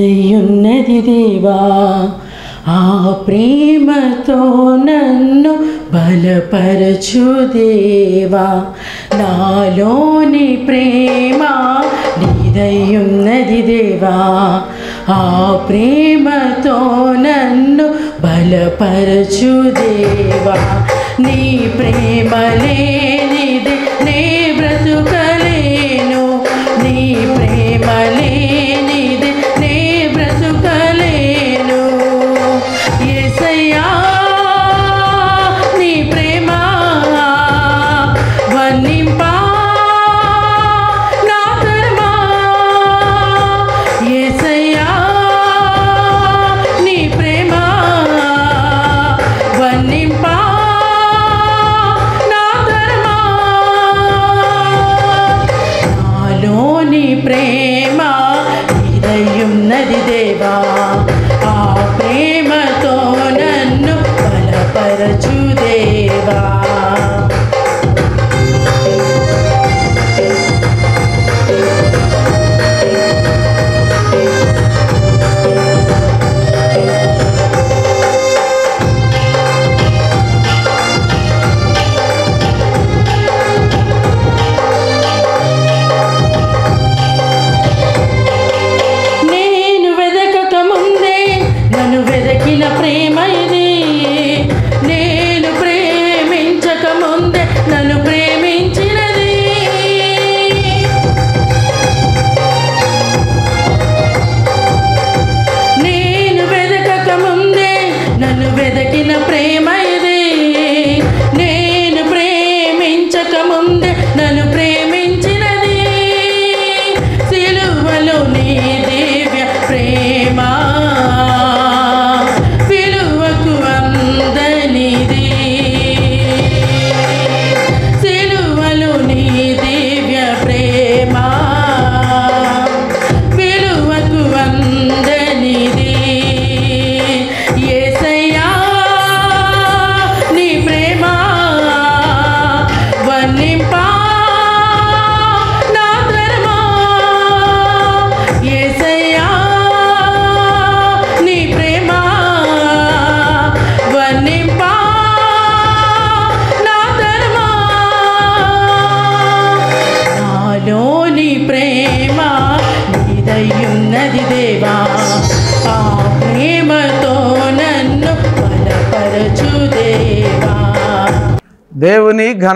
ఇదయున్నది దేవా ఆ ప్రేమతో నన్ను బలపరచు దేవా నాలోని ప్రేమ నీదయున్నది దేవా ఆ ప్రేమతో నన్ను బలపరచు దేవా నీ ప్రేమ లేనిది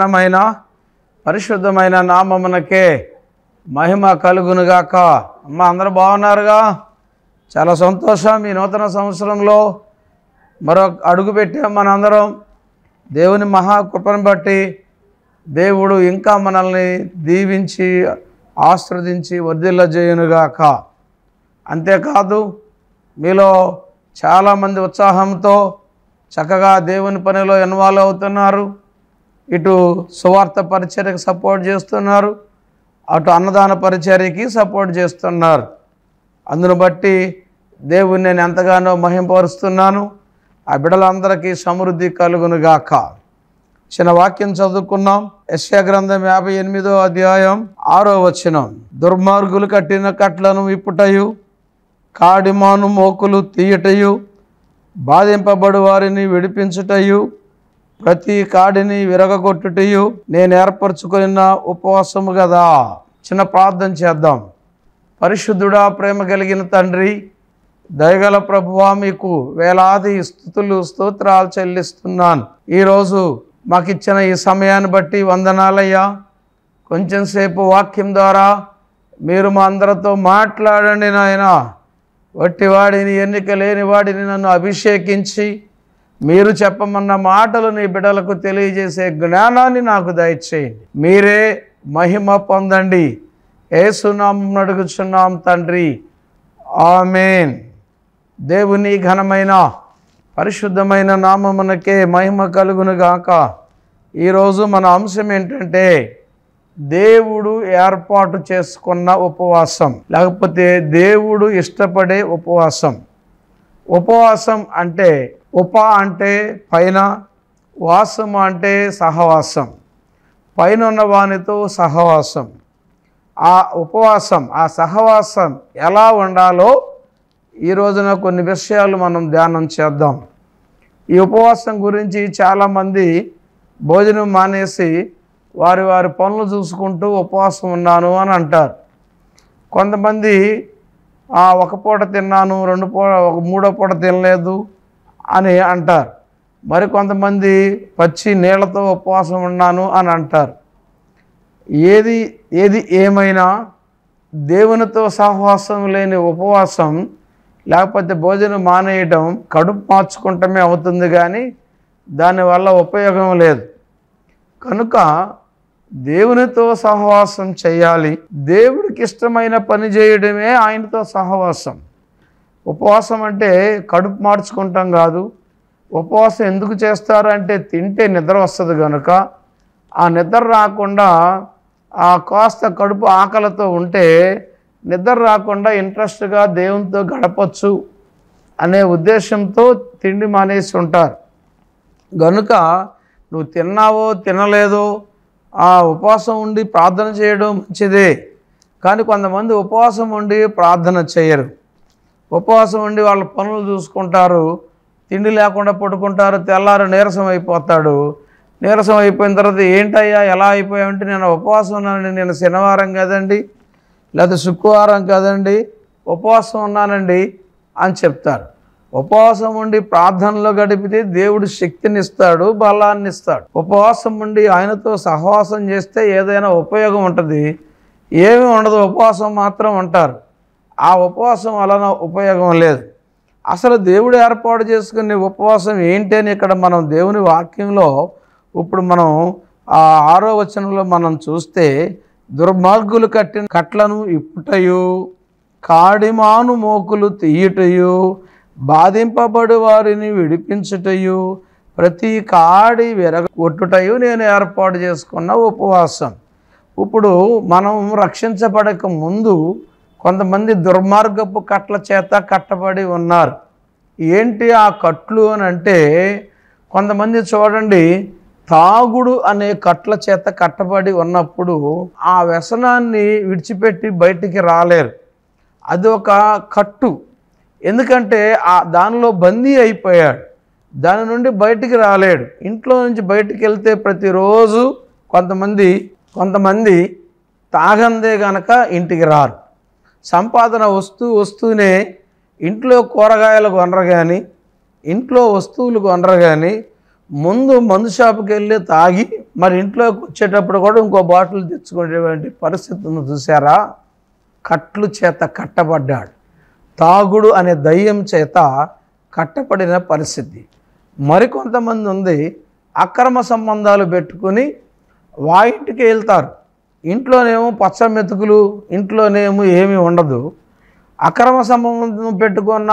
ఘనమైన పరిశుద్ధమైన నామమునకే మహిమ కలుగునుగాక అమ్మ అందరూ బాగున్నారుగా చాలా సంతోషం ఈ నూతన సంవత్సరంలో మరో పెట్టే మనందరం దేవుని మహాకృపను బట్టి దేవుడు ఇంకా మనల్ని దీవించి ఆశ్రదించి వర్ధిల్లజేయునుగాక అంతేకాదు మీలో చాలామంది ఉత్సాహంతో చక్కగా దేవుని పనిలో ఇన్వాల్వ్ అవుతున్నారు ఇటు సువార్త పరిచర్యకు సపోర్ట్ చేస్తున్నారు అటు అన్నదాన పరిచర్యకి సపోర్ట్ చేస్తున్నారు అందును బట్టి దేవుని నేను ఎంతగానో మహింపరుస్తున్నాను ఆ బిడలందరికీ సమృద్ధి కలుగును గాక చిన్న వాక్యం చదువుకున్నాం యశ్యా గ్రంథం యాభై ఎనిమిదో అధ్యాయం ఆరో వచనం దుర్మార్గులు కట్టిన కట్లను విప్పుటయు కాడిమాను మోకులు తీయటయు బాధింపబడు వారిని విడిపించుటయు ప్రతి కాడిని విరగగొట్టుటయు నేను ఏర్పరచుకున్న ఉపవాసము కదా చిన్న ప్రార్థన చేద్దాం పరిశుద్ధుడా ప్రేమ కలిగిన తండ్రి దయగల ప్రభువా మీకు వేలాది స్థుతులు స్తోత్రాలు చెల్లిస్తున్నాను ఈరోజు మాకు ఇచ్చిన ఈ సమయాన్ని బట్టి వందనాలయ్యా కొంచెం సేపు వాక్యం ద్వారా మీరు మా అందరితో మాట్లాడండి నాయన వట్టివాడిని ఎన్నిక లేని వాడిని నన్ను అభిషేకించి మీరు చెప్పమన్న మాటలు నీ బిడ్డలకు తెలియజేసే జ్ఞానాన్ని నాకు దయచేయండి మీరే మహిమ పొందండి ఏ సునాం అడుగుచున్నాం తండ్రి ఆమెన్ దేవుని ఘనమైన పరిశుద్ధమైన నామమునకే మహిమ కలుగును గాక ఈరోజు మన అంశం ఏంటంటే దేవుడు ఏర్పాటు చేసుకున్న ఉపవాసం లేకపోతే దేవుడు ఇష్టపడే ఉపవాసం ఉపవాసం అంటే ఉప అంటే పైన వాసం అంటే సహవాసం పైన ఉన్నవానితో వానితో సహవాసం ఆ ఉపవాసం ఆ సహవాసం ఎలా ఉండాలో ఈ రోజున కొన్ని విషయాలు మనం ధ్యానం చేద్దాం ఈ ఉపవాసం గురించి చాలామంది భోజనం మానేసి వారి వారి పనులు చూసుకుంటూ ఉపవాసం ఉన్నాను అని అంటారు కొంతమంది ఒక పూట తిన్నాను రెండు పూట ఒక మూడో పూట తినలేదు అని అంటారు మరికొంతమంది పచ్చి నీళ్లతో ఉపవాసం ఉన్నాను అని అంటారు ఏది ఏది ఏమైనా దేవునితో సహవాసం లేని ఉపవాసం లేకపోతే భోజనం మానేయటం కడుపు మార్చుకుంటమే అవుతుంది కానీ దానివల్ల ఉపయోగం లేదు కనుక దేవునితో సహవాసం చేయాలి దేవుడికి ఇష్టమైన పని చేయడమే ఆయనతో సహవాసం ఉపవాసం అంటే కడుపు మార్చుకుంటాం కాదు ఉపవాసం ఎందుకు చేస్తారంటే తింటే నిద్ర వస్తుంది కనుక ఆ నిద్ర రాకుండా ఆ కాస్త కడుపు ఆకలితో ఉంటే నిద్ర రాకుండా ఇంట్రెస్ట్గా దేవునితో గడపచ్చు అనే ఉద్దేశంతో తిండి మానేసి ఉంటారు గనుక నువ్వు తిన్నావో తినలేదో ఆ ఉపవాసం ఉండి ప్రార్థన చేయడం మంచిదే కానీ కొంతమంది ఉపవాసం ఉండి ప్రార్థన చేయరు ఉపవాసం ఉండి వాళ్ళ పనులు చూసుకుంటారు తిండి లేకుండా పడుకుంటారు తెల్లారు నీరసం అయిపోతాడు నీరసం అయిపోయిన తర్వాత ఏంటయ్యా ఎలా అయిపోయామంటే నేను ఉపవాసం ఉన్నానండి నేను శనివారం కాదండి లేకపోతే శుక్రవారం కాదండి ఉపవాసం ఉన్నానండి అని చెప్తారు ఉపవాసం ఉండి ప్రార్థనలో గడిపితే దేవుడు శక్తిని ఇస్తాడు బలాన్ని ఇస్తాడు ఉపవాసం ఉండి ఆయనతో సహవాసం చేస్తే ఏదైనా ఉపయోగం ఉంటుంది ఏమీ ఉండదు ఉపవాసం మాత్రం ఉంటారు ఆ ఉపవాసం వలన ఉపయోగం లేదు అసలు దేవుడు ఏర్పాటు చేసుకునే ఉపవాసం ఏంటి అని ఇక్కడ మనం దేవుని వాక్యంలో ఇప్పుడు మనం ఆ ఆరో వచనంలో మనం చూస్తే దుర్మార్గులు కట్టిన కట్లను ఇప్పుటయు కాడిమాను మోకులు తీయుటయు బాధింపబడి వారిని విడిపించుటయు ప్రతి కాడి విరగ కొట్టుటయు నేను ఏర్పాటు చేసుకున్న ఉపవాసం ఇప్పుడు మనం రక్షించబడక ముందు కొంతమంది దుర్మార్గపు కట్ల చేత కట్టబడి ఉన్నారు ఏంటి ఆ కట్లు అని అంటే కొంతమంది చూడండి తాగుడు అనే కట్ల చేత కట్టబడి ఉన్నప్పుడు ఆ వ్యసనాన్ని విడిచిపెట్టి బయటికి రాలేరు అది ఒక కట్టు ఎందుకంటే ఆ దానిలో బందీ అయిపోయాడు దాని నుండి బయటికి రాలేడు ఇంట్లో నుంచి బయటికి వెళ్తే ప్రతిరోజు కొంతమంది కొంతమంది తాగందే గనక ఇంటికి రారు సంపాదన వస్తూ వస్తూనే ఇంట్లో కూరగాయలు కొనరు కానీ ఇంట్లో వస్తువులు కొనరు కానీ ముందు మందు షాపుకి వెళ్ళి తాగి మరి ఇంట్లోకి వచ్చేటప్పుడు కూడా ఇంకో బాటిల్ తెచ్చుకునేటువంటి పరిస్థితులను చూసారా కట్లు చేత కట్టబడ్డాడు తాగుడు అనే దయ్యం చేత కట్టబడిన పరిస్థితి మరికొంతమంది ఉంది అక్రమ సంబంధాలు పెట్టుకుని వాయింటికి వెళ్తారు ఇంట్లోనేమో పచ్చ మెతుకులు ఇంట్లోనేమో ఏమీ ఉండదు అక్రమ సంబంధం పెట్టుకున్న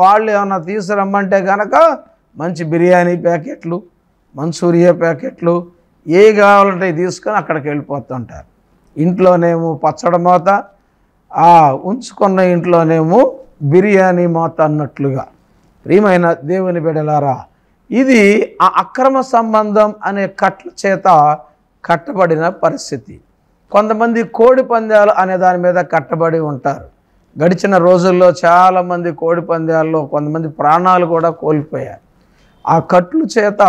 వాళ్ళు ఏమన్నా తీసుకురమ్మంటే కనుక మంచి బిర్యానీ ప్యాకెట్లు మంచూరియా ప్యాకెట్లు ఏ కావాలంటే తీసుకొని అక్కడికి వెళ్ళిపోతుంటారు ఇంట్లోనేమో పచ్చడి మోత ఉంచుకున్న ఇంట్లోనేమో బిర్యానీ మోత అన్నట్లుగా ప్రియమైన దేవుని బిడలారా ఇది ఆ అక్రమ సంబంధం అనే కట్ల చేత కట్టబడిన పరిస్థితి కొంతమంది కోడి పందాలు అనే దాని మీద కట్టబడి ఉంటారు గడిచిన రోజుల్లో చాలామంది కోడి పందాల్లో కొంతమంది ప్రాణాలు కూడా కోల్పోయారు ఆ కట్లు చేత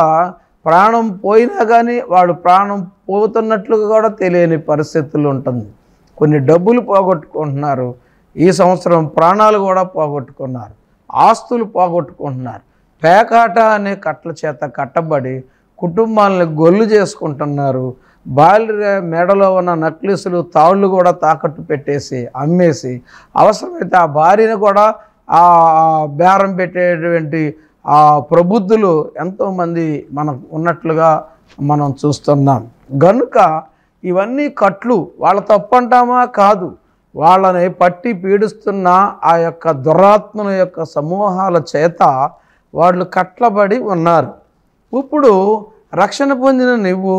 ప్రాణం పోయినా కానీ వాడు ప్రాణం పోతున్నట్లుగా కూడా తెలియని పరిస్థితులు ఉంటుంది కొన్ని డబ్బులు పోగొట్టుకుంటున్నారు ఈ సంవత్సరం ప్రాణాలు కూడా పోగొట్టుకున్నారు ఆస్తులు పోగొట్టుకుంటున్నారు పేకాట అనే కట్ల చేత కట్టబడి కుటుంబాలను గొల్లు చేసుకుంటున్నారు భార్య మెడలో ఉన్న నక్లిసులు తాళ్ళు కూడా తాకట్టు పెట్టేసి అమ్మేసి అవసరమైతే ఆ భార్యను కూడా ఆ బేరం పెట్టేటువంటి ఆ ప్రబుద్ధులు ఎంతోమంది మనం ఉన్నట్లుగా మనం చూస్తున్నాం గనుక ఇవన్నీ కట్లు వాళ్ళ తప్పంటామా కాదు వాళ్ళని పట్టి పీడిస్తున్న ఆ యొక్క దురాత్మల యొక్క సమూహాల చేత వాళ్ళు కట్లబడి ఉన్నారు ఇప్పుడు రక్షణ పొందిన నువ్వు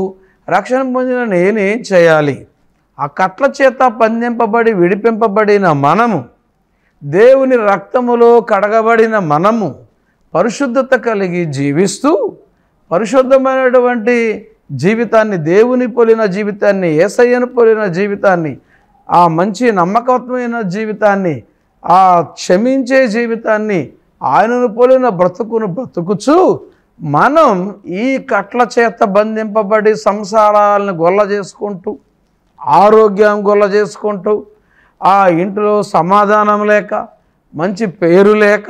రక్షణ పొందిన నేనేం చేయాలి ఆ కట్ల చేత పందింపబడి విడిపింపబడిన మనము దేవుని రక్తములో కడగబడిన మనము పరిశుద్ధత కలిగి జీవిస్తూ పరిశుద్ధమైనటువంటి జీవితాన్ని దేవుని పోలిన జీవితాన్ని ఏసయ్యను పోలిన జీవితాన్ని ఆ మంచి నమ్మకత్వమైన జీవితాన్ని ఆ క్షమించే జీవితాన్ని ఆయనను పోలిన బ్రతుకును బ్రతుకుచూ మనం ఈ కట్ల చేత బంధింపబడి సంసారాలను గొల్ల చేసుకుంటూ ఆరోగ్యం గొల్ల చేసుకుంటూ ఆ ఇంట్లో సమాధానం లేక మంచి పేరు లేక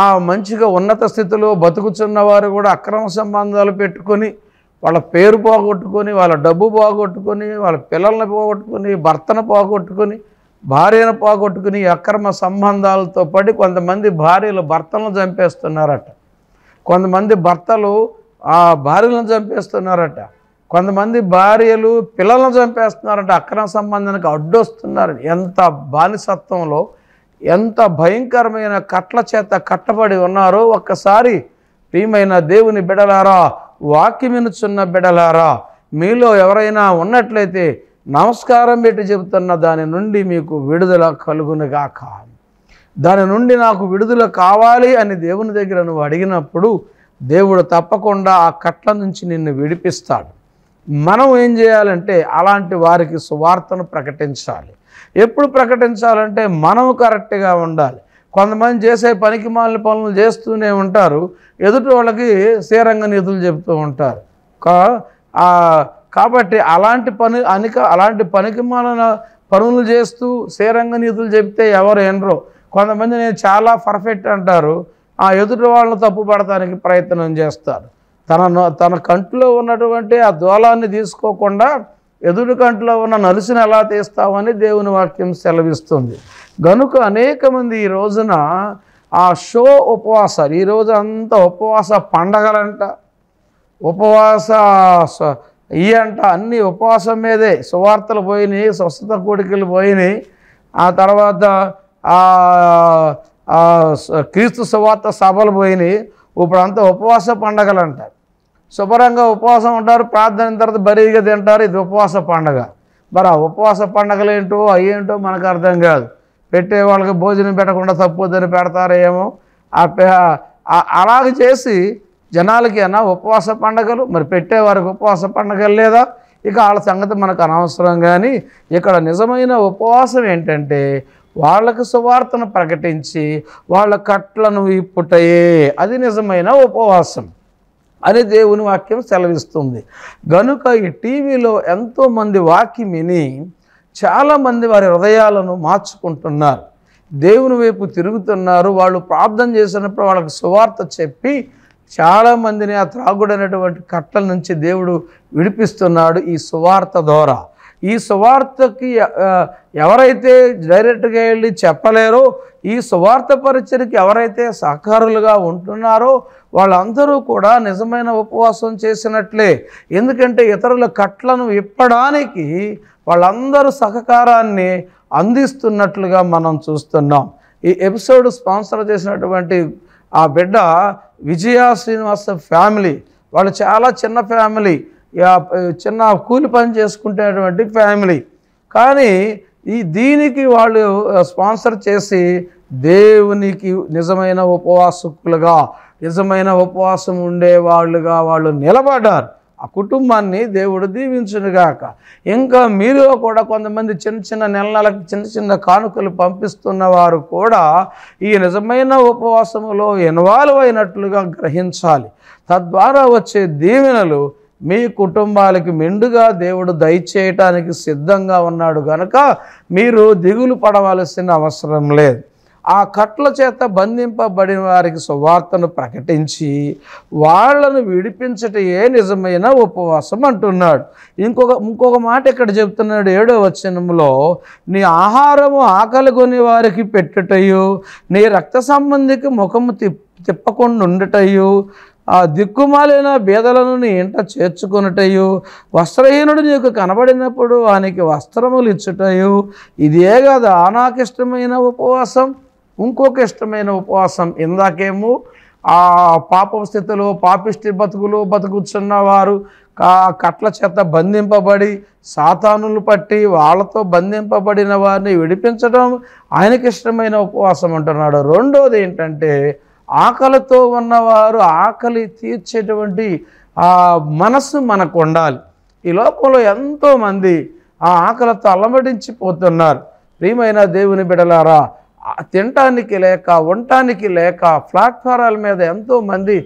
ఆ మంచిగా ఉన్నత స్థితిలో బతుకుతున్న వారు కూడా అక్రమ సంబంధాలు పెట్టుకొని వాళ్ళ పేరు పోగొట్టుకొని వాళ్ళ డబ్బు పోగొట్టుకొని వాళ్ళ పిల్లల్ని పోగొట్టుకొని భర్తను పోగొట్టుకొని భార్యను పోగొట్టుకుని అక్రమ సంబంధాలతో పడి కొంతమంది భార్యలు భర్తలను చంపేస్తున్నారట కొంతమంది భర్తలు ఆ భార్యలను చంపేస్తున్నారట కొంతమంది భార్యలు పిల్లలను చంపేస్తున్నారంట అక్రమ సంబంధానికి అడ్డొస్తున్నారు ఎంత బానిసత్వంలో ఎంత భయంకరమైన కట్ల చేత కట్టబడి ఉన్నారో ఒక్కసారి ప్రియమైన దేవుని బిడలారా వాక్యమినుచున్న బిడలారా మీలో ఎవరైనా ఉన్నట్లయితే నమస్కారం పెట్టి చెబుతున్న దాని నుండి మీకు విడుదల కాదు దాని నుండి నాకు విడుదల కావాలి అని దేవుని దగ్గర నువ్వు అడిగినప్పుడు దేవుడు తప్పకుండా ఆ కట్ల నుంచి నిన్ను విడిపిస్తాడు మనం ఏం చేయాలంటే అలాంటి వారికి సువార్తను ప్రకటించాలి ఎప్పుడు ప్రకటించాలంటే మనం కరెక్ట్గా ఉండాలి కొంతమంది చేసే పనికి మాలిన పనులు చేస్తూనే ఉంటారు ఎదుటి వాళ్ళకి శ్రీరంగ నిధులు చెబుతూ ఉంటారు కాబట్టి అలాంటి పని అనిక అలాంటి పనికి మాలిన పనులు చేస్తూ శ్రీరంగ నిధులు చెబితే ఎవరు ఎనరో కొంతమంది నేను చాలా పర్ఫెక్ట్ అంటారు ఆ ఎదుటి వాళ్ళని తప్పు పడటానికి ప్రయత్నం చేస్తారు తన తన కంట్లో ఉన్నటువంటి ఆ దోలాన్ని తీసుకోకుండా ఎదుటి కంట్లో ఉన్న నలుసుని ఎలా తీస్తామని దేవుని వాక్యం సెలవిస్తుంది గనుక అనేక మంది ఈ రోజున ఆ షో ఉపవాసాలు ఈరోజు అంతా ఉపవాస పండగలంట ఉపవాస ఈ అంట అన్ని ఉపవాసం మీదే సువార్తలు పోయినాయి స్వస్థత కోడికలు పోయినాయి ఆ తర్వాత క్రీస్తు సువార్త సభలు పోయినాయి ఇప్పుడు అంతా ఉపవాస పండగలు అంటారు శుభ్రంగా ఉపవాసం ఉంటారు ప్రార్థన తర్వాత బరీగా తింటారు ఇది ఉపవాస పండగ మరి ఆ ఉపవాస పండగలు ఏంటో అయ్యేంటో మనకు అర్థం కాదు పెట్టే వాళ్ళకి భోజనం పెట్టకుండా తప్పుదని పెడతారేమో అలాగే చేసి జనాలకి అన్న ఉపవాస పండగలు మరి పెట్టేవారికి ఉపవాస పండగలు లేదా ఇక వాళ్ళ సంగతి మనకు అనవసరం కానీ ఇక్కడ నిజమైన ఉపవాసం ఏంటంటే వాళ్ళకు సువార్తను ప్రకటించి వాళ్ళ కట్లను ఇప్పుటయే అది నిజమైన ఉపవాసం అని దేవుని వాక్యం సెలవిస్తుంది గనుక ఈ టీవీలో ఎంతోమంది వాక్యం విని చాలామంది వారి హృదయాలను మార్చుకుంటున్నారు దేవుని వైపు తిరుగుతున్నారు వాళ్ళు ప్రార్థన చేసినప్పుడు వాళ్ళకి సువార్త చెప్పి చాలామందిని ఆ త్రాగుడైనటువంటి కట్టల నుంచి దేవుడు విడిపిస్తున్నాడు ఈ సువార్త ద్వారా ఈ సువార్తకి ఎవరైతే డైరెక్ట్గా వెళ్ళి చెప్పలేరో ఈ సువార్త పరిచయకి ఎవరైతే సహకారులుగా ఉంటున్నారో వాళ్ళందరూ కూడా నిజమైన ఉపవాసం చేసినట్లే ఎందుకంటే ఇతరుల కట్లను ఇప్పడానికి వాళ్ళందరూ సహకారాన్ని అందిస్తున్నట్లుగా మనం చూస్తున్నాం ఈ ఎపిసోడ్ స్పాన్సర్ చేసినటువంటి ఆ బిడ్డ విజయ శ్రీనివాస ఫ్యామిలీ వాళ్ళు చాలా చిన్న ఫ్యామిలీ చిన్న కూలి పని చేసుకుంటేటువంటి ఫ్యామిలీ కానీ ఈ దీనికి వాళ్ళు స్పాన్సర్ చేసి దేవునికి నిజమైన ఉపవాసకులుగా నిజమైన ఉపవాసం ఉండే వాళ్ళుగా వాళ్ళు నిలబడ్డారు ఆ కుటుంబాన్ని దేవుడు దీవించునుగాక ఇంకా మీరు కూడా కొంతమంది చిన్న చిన్న నెల నెలకు చిన్న చిన్న కానుకలు పంపిస్తున్న వారు కూడా ఈ నిజమైన ఉపవాసములో ఇన్వాల్వ్ అయినట్లుగా గ్రహించాలి తద్వారా వచ్చే దీవెనలు మీ కుటుంబాలకి మెండుగా దేవుడు దయచేయటానికి సిద్ధంగా ఉన్నాడు గనక మీరు దిగులు పడవలసిన అవసరం లేదు ఆ కట్ల చేత బంధింపబడిన వారికి సువార్తను ప్రకటించి వాళ్లను ఏ నిజమైన ఉపవాసం అంటున్నాడు ఇంకొక ఇంకొక మాట ఇక్కడ చెప్తున్నాడు ఏడో వచనంలో నీ ఆహారము ఆకలి కొని వారికి పెట్టుటయు నీ రక్త సంబంధికి ముఖము తిప్పకుండా ఉండుటయు ఆ దిక్కుమాలైన బీదలను నీ ఇంట చేర్చుకున్నటయు వస్త్రహీనుడు నీకు కనబడినప్పుడు వానికి వస్త్రములు ఇచ్చుటయు ఇదే కాదు ఆ నాకు ఇష్టమైన ఉపవాసం ఇంకొక ఇష్టమైన ఉపవాసం ఇందాకేమో ఆ పాప స్థితిలో పాపిష్టి బతుకులు బతుకుచున్నవారు కట్ల చేత బంధింపబడి సాతానులు పట్టి వాళ్ళతో బంధింపబడిన వారిని విడిపించడం ఆయనకి ఇష్టమైన ఉపవాసం అంటున్నాడు రెండోది ఏంటంటే ఆకలితో ఉన్నవారు ఆకలి తీర్చేటువంటి ఆ మనస్సు మనకు ఉండాలి ఈ లోకంలో ఎంతోమంది ఆ ఆకలితో అలమడించిపోతున్నారు ప్రియమైన దేవుని బిడలారా తినటానికి లేక ఉండటానికి లేక ప్లాట్ఫారాల మీద ఎంతోమంది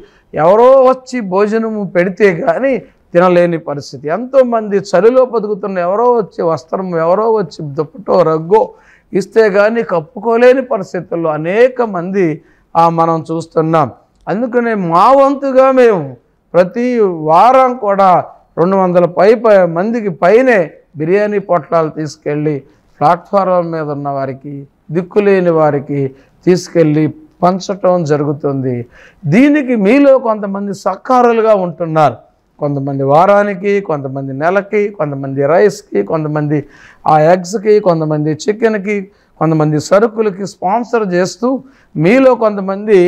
ఎవరో వచ్చి భోజనము పెడితే కానీ తినలేని పరిస్థితి ఎంతోమంది చలిలో బతుకుతున్న ఎవరో వచ్చి వస్త్రం ఎవరో వచ్చి దుప్పటో రగ్గో ఇస్తే కానీ కప్పుకోలేని పరిస్థితుల్లో అనేక మంది మనం చూస్తున్నాం అందుకనే మా వంతుగా మేము ప్రతి వారం కూడా రెండు వందల పై మందికి పైనే బిర్యానీ పొట్లాలు తీసుకెళ్ళి ప్లాట్ఫారం మీద ఉన్న వారికి దిక్కులేని వారికి తీసుకెళ్ళి పంచటం జరుగుతుంది దీనికి మీలో కొంతమంది సహకారులుగా ఉంటున్నారు కొంతమంది వారానికి కొంతమంది నెలకి కొంతమంది రైస్కి కొంతమంది ఆ ఎగ్స్కి కొంతమంది చికెన్కి కొంతమంది సరుకులకి స్పాన్సర్ చేస్తూ మీలో కొంతమంది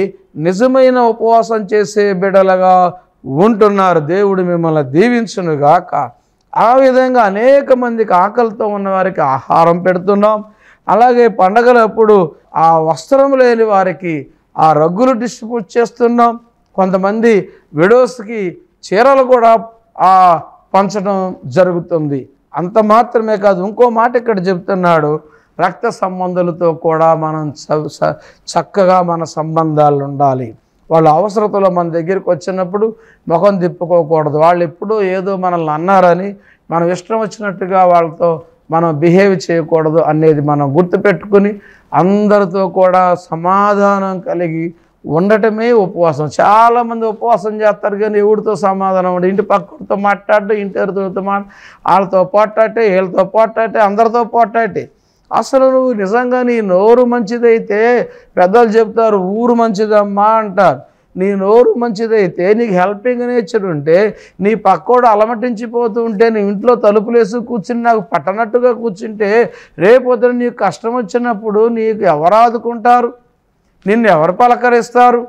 నిజమైన ఉపవాసం చేసే బిడలుగా ఉంటున్నారు దేవుడు మిమ్మల్ని దీవించునుగాక ఆ విధంగా అనేక మందికి ఆకలితో ఉన్నవారికి ఆహారం పెడుతున్నాం అలాగే పండగలప్పుడు ఆ వస్త్రం లేని వారికి ఆ రగ్గులు డిస్ట్రిబ్యూట్ చేస్తున్నాం కొంతమంది విడోస్కి చీరలు కూడా ఆ పంచడం జరుగుతుంది అంత మాత్రమే కాదు ఇంకో మాట ఇక్కడ చెప్తున్నాడు రక్త సంబంధులతో కూడా మనం చక్కగా మన సంబంధాలు ఉండాలి వాళ్ళ అవసరతలో మన దగ్గరికి వచ్చినప్పుడు ముఖం తిప్పుకోకూడదు వాళ్ళు ఎప్పుడూ ఏదో మనల్ని అన్నారని మనం ఇష్టం వచ్చినట్టుగా వాళ్ళతో మనం బిహేవ్ చేయకూడదు అనేది మనం గుర్తుపెట్టుకుని అందరితో కూడా సమాధానం కలిగి ఉండటమే ఉపవాసం చాలామంది ఉపవాసం చేస్తారు కానీ ఎవరితో సమాధానం ఉండి ఇంటి పక్కతో మాట్లాడటం ఇంటి అరుతులతో మాట్లా వాళ్ళతో పోటాటే వీళ్ళతో పోటాటే అందరితో పోటాటే అసలు నువ్వు నిజంగా నీ నోరు మంచిదైతే పెద్దలు చెప్తారు ఊరు మంచిదమ్మా అంటారు నీ నోరు మంచిదైతే నీకు హెల్పింగ్ నేచర్ ఉంటే నీ పక్కోడు అలమటించిపోతూ ఉంటే నీ ఇంట్లో తలుపులేసి కూర్చుని నాకు పట్టనట్టుగా కూర్చుంటే రేపొద్దున నీకు కష్టం వచ్చినప్పుడు నీకు ఎవరు ఆదుకుంటారు నిన్ను ఎవరు పలకరిస్తారు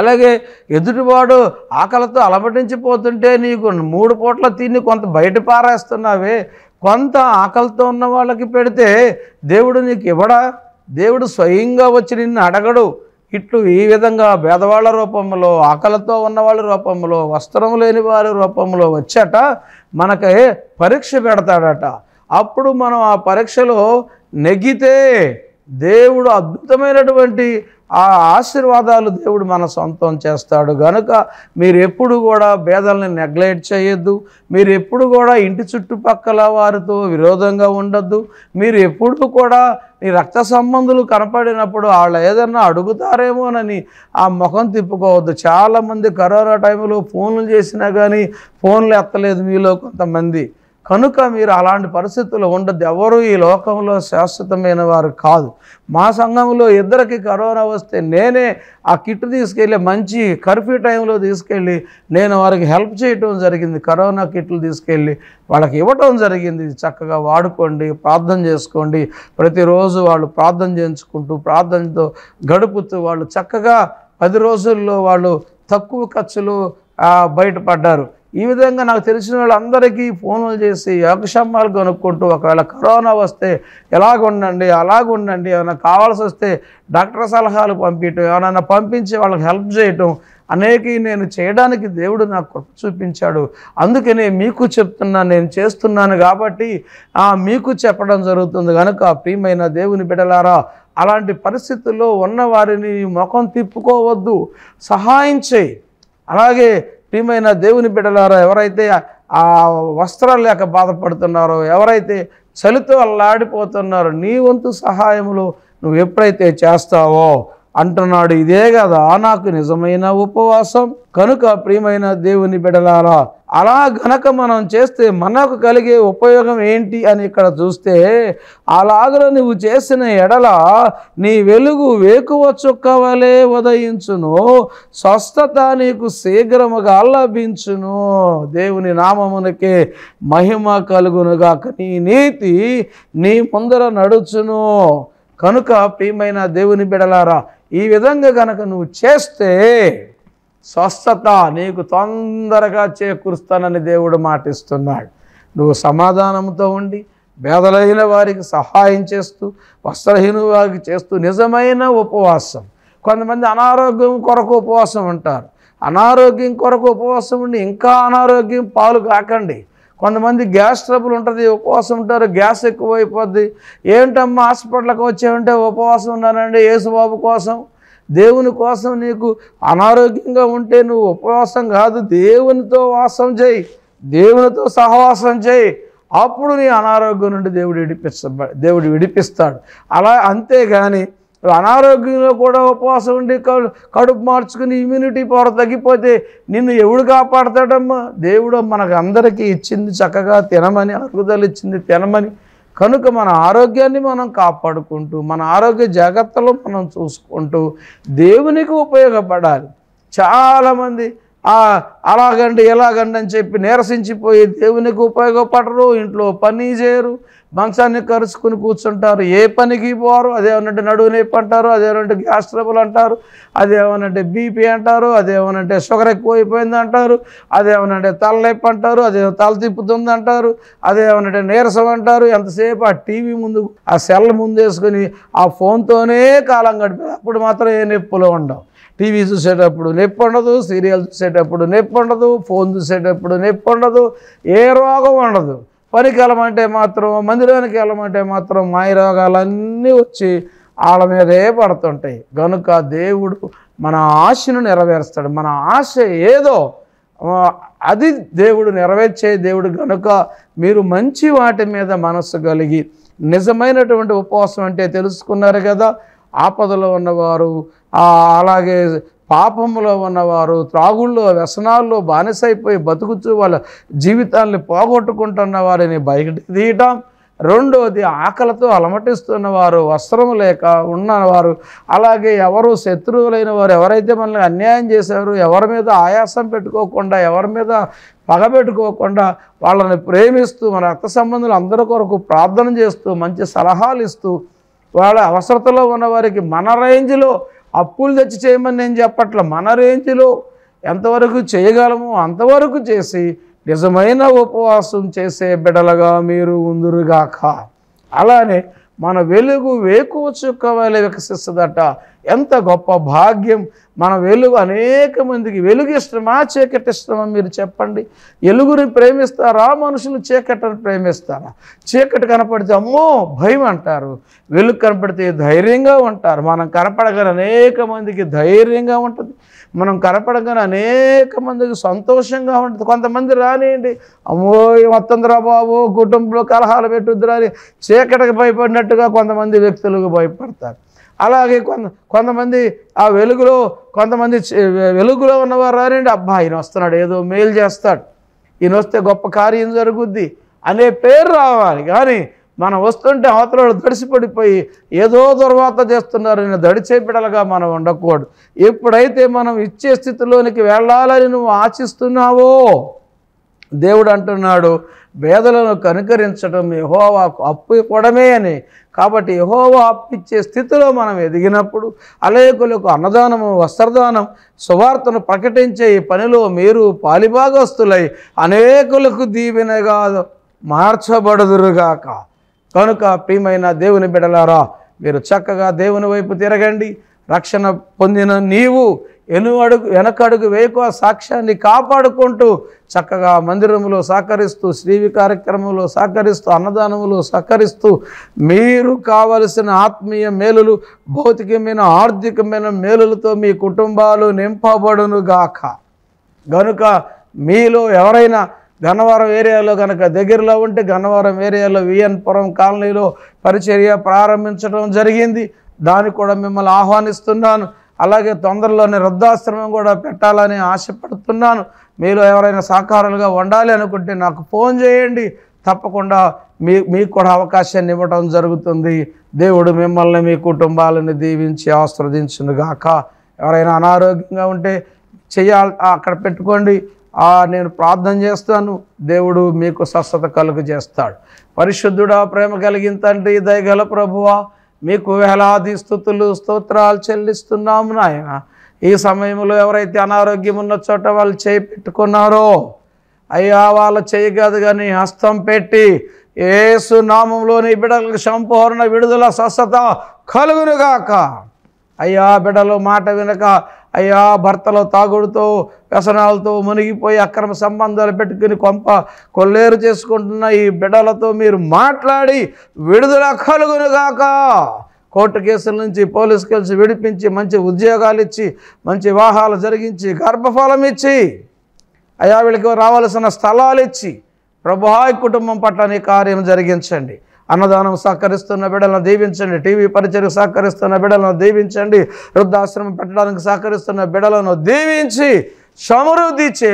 అలాగే ఎదుటివాడు ఆకలితో అలమటించిపోతుంటే నీకు మూడు పూట్ల తిని కొంత బయట పారేస్తున్నావే కొంత ఆకలితో ఉన్న వాళ్ళకి పెడితే దేవుడు నీకు ఇవ్వడా దేవుడు స్వయంగా వచ్చి నిన్ను అడగడు ఇట్లు ఈ విధంగా పేదవాళ్ళ రూపంలో ఆకలితో ఉన్నవాళ్ళ రూపంలో వస్త్రం లేని వారి రూపంలో వచ్చాట మనకి పరీక్ష పెడతాడట అప్పుడు మనం ఆ పరీక్షలో నెగితే దేవుడు అద్భుతమైనటువంటి ఆ ఆశీర్వాదాలు దేవుడు మన సొంతం చేస్తాడు గనుక మీరు ఎప్పుడు కూడా భేదాలను నెగ్లెక్ట్ చేయొద్దు మీరు ఎప్పుడు కూడా ఇంటి చుట్టుపక్కల వారితో విరోధంగా ఉండొద్దు మీరు ఎప్పుడు కూడా మీ రక్త సంబంధులు కనపడినప్పుడు వాళ్ళు ఏదన్నా అడుగుతారేమోనని ఆ ముఖం తిప్పుకోవద్దు చాలామంది కరోనా టైంలో ఫోన్లు చేసినా కానీ ఫోన్లు ఎత్తలేదు మీలో కొంతమంది కనుక మీరు అలాంటి పరిస్థితులు ఉండద్దు ఎవరు ఈ లోకంలో శాశ్వతమైన వారు కాదు మా సంఘంలో ఇద్దరికి కరోనా వస్తే నేనే ఆ కిట్ తీసుకెళ్ళి మంచి కర్ఫ్యూ టైంలో తీసుకెళ్ళి నేను వారికి హెల్ప్ చేయటం జరిగింది కరోనా కిట్లు తీసుకెళ్ళి వాళ్ళకి ఇవ్వటం జరిగింది చక్కగా వాడుకోండి ప్రార్థన చేసుకోండి ప్రతిరోజు వాళ్ళు ప్రార్థన చేయించుకుంటూ ప్రార్థనతో గడుపుతూ వాళ్ళు చక్కగా పది రోజుల్లో వాళ్ళు తక్కువ ఖర్చులు బయటపడ్డారు ఈ విధంగా నాకు తెలిసిన వాళ్ళందరికీ ఫోన్లు చేసి యోగక్షమాలు కనుక్కుంటూ ఒకవేళ కరోనా వస్తే ఎలాగుండండి అలాగుండండి ఉండండి ఏమైనా కావాల్సి వస్తే డాక్టర్ సలహాలు పంపించడం ఏమైనా పంపించి వాళ్ళకి హెల్ప్ చేయటం అనేక నేను చేయడానికి దేవుడు నాకు కృప చూపించాడు అందుకనే మీకు చెప్తున్నాను నేను చేస్తున్నాను కాబట్టి మీకు చెప్పడం జరుగుతుంది కనుక ప్రియమైన దేవుని బిడలారా అలాంటి పరిస్థితుల్లో ఉన్నవారిని ముఖం తిప్పుకోవద్దు సహాయం చేయి అలాగే ప్రియమైన దేవుని బిడ్డలారో ఎవరైతే ఆ వస్త్రాలు లేక బాధపడుతున్నారో ఎవరైతే చలితో అల్లాడిపోతున్నారో నీ వంతు సహాయములు నువ్వు ఎప్పుడైతే చేస్తావో అంటున్నాడు ఇదే కదా నాకు నిజమైన ఉపవాసం కనుక ప్రియమైన దేవుని బిడలారా అలా గనక మనం చేస్తే మనకు కలిగే ఉపయోగం ఏంటి అని ఇక్కడ చూస్తే అలాగే నువ్వు చేసిన ఎడల నీ వెలుగు వేకువ చుక్కవలే ఉదయించును స్వస్థత నీకు శీఘ్రముగా లభించును దేవుని నామమునకే మహిమ కలుగునుగాక నీ నీతి నీ ముందర నడుచును కనుక ప్రియమైన దేవుని బిడలారా ఈ విధంగా కనుక నువ్వు చేస్తే స్వస్థత నీకు తొందరగా చేకూరుస్తానని దేవుడు మాటిస్తున్నాడు నువ్వు సమాధానంతో ఉండి పేదలైన వారికి సహాయం చేస్తూ వస్త్రహీన వారికి చేస్తూ నిజమైన ఉపవాసం కొంతమంది అనారోగ్యం కొరకు ఉపవాసం ఉంటారు అనారోగ్యం కొరకు ఉపవాసం ఉండి ఇంకా అనారోగ్యం పాలు కాకండి కొంతమంది గ్యాస్ ట్రబుల్ ఉంటుంది ఉపవాసం ఉంటారు గ్యాస్ ఎక్కువైపోద్ది ఏంటమ్మా హాస్పిటల్కి వచ్చామంటే ఉపవాసం ఉన్నానండి యేసుబాబు కోసం దేవుని కోసం నీకు అనారోగ్యంగా ఉంటే నువ్వు ఉపవాసం కాదు దేవునితో వాసం చేయి దేవునితో సహవాసం చేయి అప్పుడు నీ అనారోగ్యం నుండి దేవుడు విడిపిస్త దేవుడు విడిపిస్తాడు అలా అంతేగాని అనారోగ్యంలో కూడా ఉపవాసం ఉండి కడుపు మార్చుకుని ఇమ్యూనిటీ పవర్ తగ్గిపోతే నిన్ను ఎవడు కాపాడతాడమ్మా దేవుడు మనకు అందరికీ ఇచ్చింది చక్కగా తినమని అరుగుదలు ఇచ్చింది తినమని కనుక మన ఆరోగ్యాన్ని మనం కాపాడుకుంటూ మన ఆరోగ్య జాగ్రత్తలు మనం చూసుకుంటూ దేవునికి ఉపయోగపడాలి చాలామంది అలాగండి ఎలాగండి అని చెప్పి నీరసించిపోయి దేవునికి ఉపయోగపడరు ఇంట్లో పని చేయరు మంచాన్ని కరుచుకుని కూర్చుంటారు ఏ పనికి పోరు అదేమనంటే నడువు నొప్పి అంటారు అదేమనంటే గ్యాస్ ట్రబుల్ అంటారు అదేమనంటే బీపీ అంటారు అదేమనంటే షుగర్ ఎక్కువైపోయింది అంటారు అదేమనంటే తలనొప్పి అంటారు అదే తల తిప్పుతుంది అంటారు అదేమనంటే నీరసం అంటారు ఎంతసేపు ఆ టీవీ ముందు ఆ సెల్ ముందేసుకొని ఆ ఫోన్తోనే కాలం గడిపారు అప్పుడు మాత్రం ఏ నొప్పులు ఉండవు టీవీ చూసేటప్పుడు నొప్పి ఉండదు సీరియల్ చూసేటప్పుడు నొప్పి ఉండదు ఫోన్ చూసేటప్పుడు నొప్పి ఉండదు ఏ రోగం ఉండదు పనికి వెళ్ళమంటే మాత్రం మందిరానికి వెళ్ళమంటే మాత్రం మాయ రోగాలన్నీ వచ్చి వాళ్ళ మీదే పడుతుంటాయి కనుక దేవుడు మన ఆశను నెరవేరుస్తాడు మన ఆశ ఏదో అది దేవుడు నెరవేర్చే దేవుడు కనుక మీరు మంచి వాటి మీద మనస్సు కలిగి నిజమైనటువంటి ఉపవాసం అంటే తెలుసుకున్నారు కదా ఆపదలో ఉన్నవారు అలాగే పాపంలో ఉన్నవారు త్రాగుల్లో వ్యసనాల్లో బానిసైపోయి బతుకుతూ వాళ్ళ జీవితాల్ని పోగొట్టుకుంటున్న వారిని బయటకు తీయటం రెండోది ఆకలితో అలమటిస్తున్నవారు వస్త్రం లేక ఉన్నవారు అలాగే ఎవరు శత్రువులైన వారు ఎవరైతే మనల్ని అన్యాయం చేశారో ఎవరి మీద ఆయాసం పెట్టుకోకుండా ఎవరి మీద పగబెట్టుకోకుండా వాళ్ళని ప్రేమిస్తూ మన రక్త సంబంధులు అందరి కొరకు ప్రార్థన చేస్తూ మంచి సలహాలు ఇస్తూ వాళ్ళ అవసరతలో ఉన్నవారికి మన రేంజ్లో అప్పులు తెచ్చి చేయమని నేను చెప్పట్ల మన రేంజ్లో ఎంతవరకు చేయగలము అంతవరకు చేసి నిజమైన ఉపవాసం చేసే బిడలుగా మీరు ఉందరుగాక అలానే మన వెలుగు వేకువ చుక్క వికసిస్తుందట ఎంత గొప్ప భాగ్యం మన వెలుగు అనేక మందికి వెలుగు ఇష్టమా చీకటి ఇష్టమా మీరు చెప్పండి ఎలుగుని ప్రేమిస్తారా మనుషులు చీకటిని ప్రేమిస్తారా చీకటి కనపడితే అమ్మో భయం అంటారు వెలుగు కనపడితే ధైర్యంగా ఉంటారు మనం కనపడగానే అనేక మందికి ధైర్యంగా ఉంటుంది మనం కనపడగానే అనేక మందికి సంతోషంగా ఉంటుంది కొంతమంది రానియండి అమ్మో మొత్తందిరా బాబు కుటుంబంలో కలహాలు పెట్టుద్దురా అని చీకటికి భయపడినట్టుగా కొంతమంది వ్యక్తులకు భయపడతారు అలాగే కొంత కొంతమంది ఆ వెలుగులో కొంతమంది వెలుగులో ఉన్నవారు రారండి అబ్బా ఈయన వస్తున్నాడు ఏదో మేలు చేస్తాడు ఈయన వస్తే గొప్ప కార్యం జరుగుద్ది అనే పేరు రావాలి కానీ మనం వస్తుంటే అవతలవాడు దడిసిపడిపోయి ఏదో దుర్వాత చేస్తున్నారని దడిచేపిడలుగా మనం ఉండకూడదు ఎప్పుడైతే మనం ఇచ్చే స్థితిలోనికి వెళ్ళాలని నువ్వు ఆశిస్తున్నావో దేవుడు అంటున్నాడు వేదలను కనుకరించడం యహోవాకు అప్పు ఇవ్వడమే అని కాబట్టి యహోవా అప్పిచ్చే స్థితిలో మనం ఎదిగినప్పుడు అలేకులకు అన్నదానము వస్త్రదానం సువార్తను ప్రకటించే ఈ పనిలో మీరు పాలిభాగస్తులై అనేకులకు దీవెనగా మార్చబడుదురుగాక కనుక ప్రియమైన దేవుని బిడలారా మీరు చక్కగా దేవుని వైపు తిరగండి రక్షణ పొందిన నీవు అడుగు వెనకడుగు ఆ సాక్ష్యాన్ని కాపాడుకుంటూ చక్కగా మందిరంలో సహకరిస్తూ శ్రీవి కార్యక్రమంలో సహకరిస్తూ అన్నదానంలో సహకరిస్తూ మీరు కావలసిన ఆత్మీయ మేలులు భౌతికమైన ఆర్థికమైన మేలులతో మీ కుటుంబాలు నింపబడునుగాక గనుక మీలో ఎవరైనా గన్నవరం ఏరియాలో కనుక దగ్గరలో ఉంటే గన్నవరం ఏరియాలో విఎన్పురం కాలనీలో పరిచర్య ప్రారంభించడం జరిగింది దాన్ని కూడా మిమ్మల్ని ఆహ్వానిస్తున్నాను అలాగే తొందరలోనే వృద్ధాశ్రమం కూడా పెట్టాలని ఆశపడుతున్నాను మీరు ఎవరైనా సహకారులుగా ఉండాలి అనుకుంటే నాకు ఫోన్ చేయండి తప్పకుండా మీ మీకు కూడా అవకాశాన్ని ఇవ్వడం జరుగుతుంది దేవుడు మిమ్మల్ని మీ కుటుంబాలను దీవించి ఆస్వాదించునుగాక ఎవరైనా అనారోగ్యంగా ఉంటే చేయాలి అక్కడ పెట్టుకోండి నేను ప్రార్థన చేస్తాను దేవుడు మీకు స్వస్థత కలుగు చేస్తాడు పరిశుద్ధుడా ప్రేమ కలిగిన తండ్రి దయగల ప్రభువా మీకు వేలాది స్థుతులు స్తోత్రాలు చెల్లిస్తున్నాము నాయన ఈ సమయంలో ఎవరైతే అనారోగ్యం ఉన్న చోట వాళ్ళు చేయి పెట్టుకున్నారో అయ్యా వాళ్ళ చేయి కాదు కానీ హస్తం పెట్టి ఏసు నామంలోని బిడలకు సంపూర్ణ విడుదల స్వస్థత కలుగునుగాక అయ్యా బిడలు మాట వినక అయ్యా భర్తలో తాగుడుతో వ్యసనాలతో మునిగిపోయి అక్రమ సంబంధాలు పెట్టుకుని కొంప కొల్లేరు చేసుకుంటున్న ఈ బిడలతో మీరు మాట్లాడి విడుదల కలుగునుగాక కోర్టు కేసుల నుంచి పోలీస్ కేసు విడిపించి మంచి ఉద్యోగాలు ఇచ్చి మంచి వివాహాలు జరిగించి గర్భఫలం ఇచ్చి అయా వీళ్ళకి రావాల్సిన స్థలాలు ఇచ్చి ప్రభావి కుటుంబం పట్ల నీ కార్యం జరిగించండి అన్నదానం సహకరిస్తున్న బిడ్డలను దీవించండి టీవీ పరిచయకు సహకరిస్తున్న బిడ్డలను దీవించండి వృద్ధాశ్రమం పెట్టడానికి సహకరిస్తున్న బిడ్డలను దీవించి సమృద్ధి చే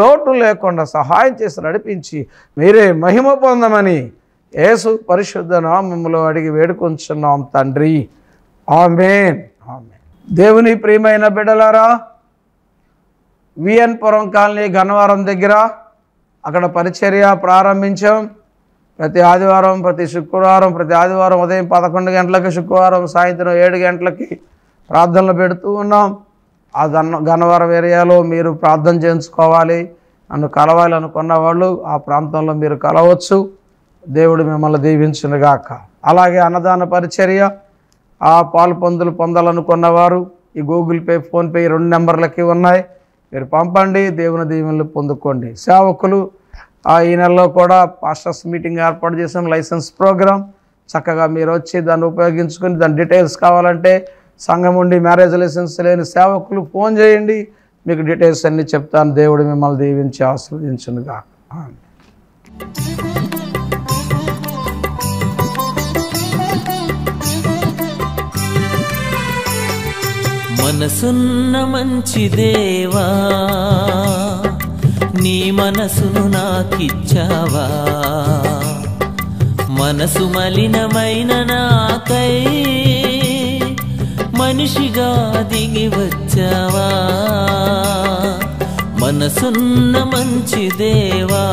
లోటు లేకుండా సహాయం చేసి నడిపించి మీరే మహిమ పొందమని యేసు పరిశుద్ధ నామంలో అడిగి వేడుకొంచున్నాం తండ్రి ఆమెన్ ఆమెన్ దేవుని ప్రియమైన బిడ్డలారా విఎన్ పురం కాలనీ గన్నవరం దగ్గర అక్కడ పరిచర్య ప్రారంభించాం ప్రతి ఆదివారం ప్రతి శుక్రవారం ప్రతి ఆదివారం ఉదయం పదకొండు గంటలకి శుక్రవారం సాయంత్రం ఏడు గంటలకి ప్రార్థనలు పెడుతూ ఉన్నాం ఆ గన్న గన్నవరం ఏరియాలో మీరు ప్రార్థన చేయించుకోవాలి నన్ను కలవాలి అనుకున్న వాళ్ళు ఆ ప్రాంతంలో మీరు కలవచ్చు దేవుడు మిమ్మల్ని దీవించునుగాక అలాగే అన్నదాన పరిచర్య ఆ పాలు పందులు పొందాలనుకున్నవారు ఈ గూగుల్ పే ఫోన్పే ఈ రెండు నెంబర్లకి ఉన్నాయి మీరు పంపండి దేవుని దీవెనలు పొందుకోండి సేవకులు ఈ నెలలో కూడా పాస్టర్స్ మీటింగ్ ఏర్పాటు చేసాం లైసెన్స్ ప్రోగ్రామ్ చక్కగా మీరు వచ్చి దాన్ని ఉపయోగించుకొని దాని డీటెయిల్స్ కావాలంటే సంఘం ఉండి మ్యారేజ్ లైసెన్స్ లేని సేవకులు ఫోన్ చేయండి మీకు డీటెయిల్స్ అన్నీ చెప్తాను దేవుడు మిమ్మల్ని దీవించి ఆశీర్వదించునుగా మనసున్న మంచి దేవా నీ మనసును నాకిచ్చావా మనసు మలినమైన నాకై మనిషిగా దిగి వచ్చావా మనసున్న మంచి దేవా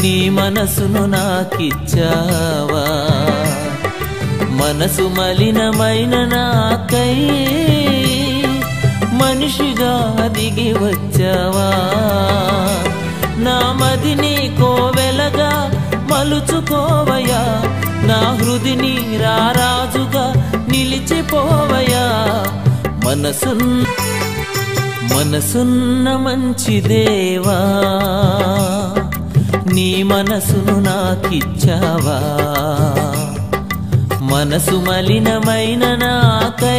నీ మనసును నాకిచ్చావా మనసు మలినమైన నాకై మనిషిగా దిగి వచ్చావా నా మది కోవెలగా వెలగా మలుచుకోవయా నా హృదిని రారాజుగా నిలిచిపోవయా మనసున్ మనసున్న మంచి దేవా నీ మనసును నాకిచ్చావా మనసు మలినమైన నాకై